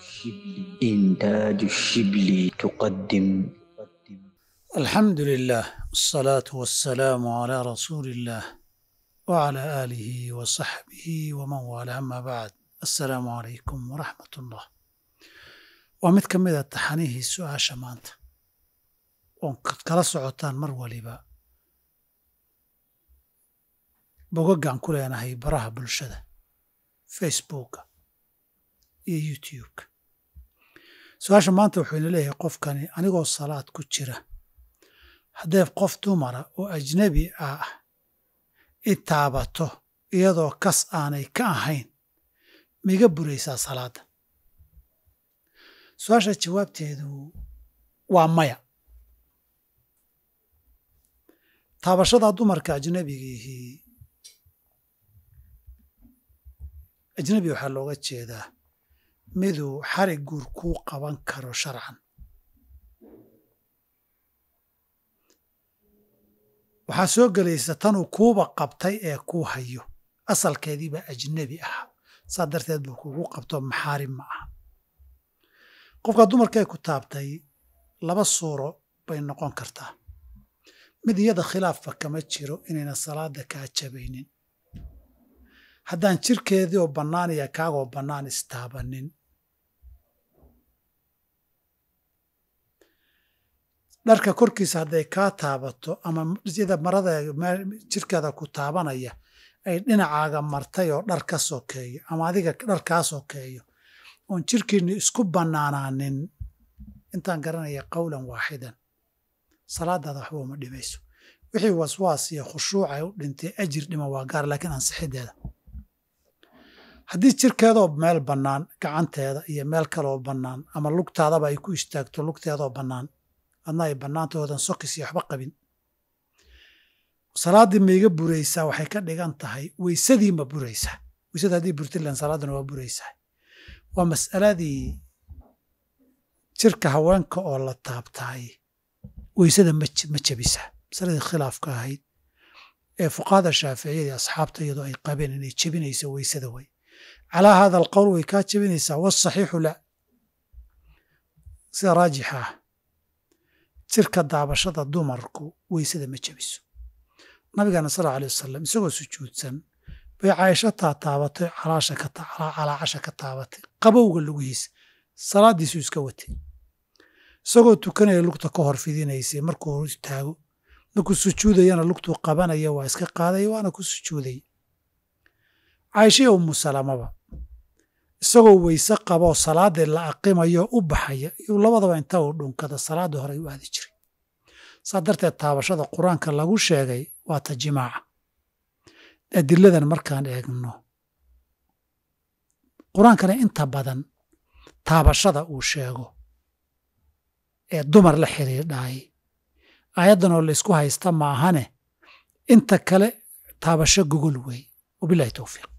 شبلي إنتاج الشبلي تقدم الحمد لله الصلاة والسلام على رسول الله وعلى آله وصحبه ومن والاه أما بعد assalaamu calaykum waraxmatullah waa mid ka mid a taxanihii su-aasha maanta oon kala socotaan mar waliba bogaggaan ku leenahay baraha bulshada facebooka iyo youtubeka su-aasha maanta wuxuuna leeyahay qofkani anigoo salaad ku jira haddee qof dumara oo ajnebi ah i taabato iyadoo kas aanay ka ahayn miga buraysaa salaadda su-aasha jawaabteedu waa maya taabashadaa dumarka ajnabigiihii ajnebi waxaa looga jeedaa miduu xarig guur kuu qaban karo sharcan waxaa soo gelaysa tanuu kuuba qabtay ee kuu hayo asalkeediibaa ajnabi ahaa saa darteed buu kugu qabto maxaarim ma aha qofkaa dumarkay ku taabtay laba suuro bay noqon kartaa mid iyada khilaafba kama jiro inayna salaada kaa jabaynin haddaan jirkeedii jirkeediioo bannaaniya kaagoo bannaan istaabanin dharka korkiisa hadday kaa taabato ama sida marada jirkeeda ku taabanaya ay dhinacaaga martay oo dhar ka sokeeyo ama adiga dhar kaa sokeeyo oon jirkiinni isku banaanaanin intaan garanaya qawlan waaxidan salaadaada waxba uma dhimayso wixii waswaas iyo khushuucay u dhintay ajir dhima waa gaar laakiin ansixideeda haddii jirkeedoo meel bannaan gacanteeda iyo meel kaleoo bannaan ama lugtaadaba ay ku istaagto lugteedoo bannaan adna ay bannaantoodan sokis iyo waxba qabin salaaddii maiga buraysaa waxay ka dhigan tahay weysadii ma buraysaa weysada haddii burtilan salaadana waa buraysaa waa mas'aladii jirka haweenka oo la taabtaay weysada ma jebisaa masaladii khilaafka ahayd ee fuqahada shaaficiyadii asxaabta iyadoo ay qabeen inay jebinayso weysada way calaa haada alqowl way kaa jebinaysaa waasaxiixu la sida raajixa ah jirka daabashada dumarku weysada ma jabiso nabigana sal alay wasalam isagoo sujuudsan bay caaisha tataabatay calaacasha ka taabatay qabowga lugihiisa salaadiisuu iska watay isagoo tukanaya lugta ka hor fidinaysay markuu taago markuu sujuudayana lugtuu qabanaya waa iska qaadaya waana ku sujuudaya caaishaiyo umusalamaba isagoo weyse qabo salaadii la aqimayo u baxaya iyuu labadaba inta uu dhunkada salaadii horey u aadi jiray saa darteed taabashada qur-aanka lagu sheegay waa ta jimaaca adiladan markaan eegno qur-aankana inta badan taabashada uu sheego ee dumar la xiriidhaay aayaddan oo laysku haysta maahane inta kale taabasho gogol wey wabilahi towfiiq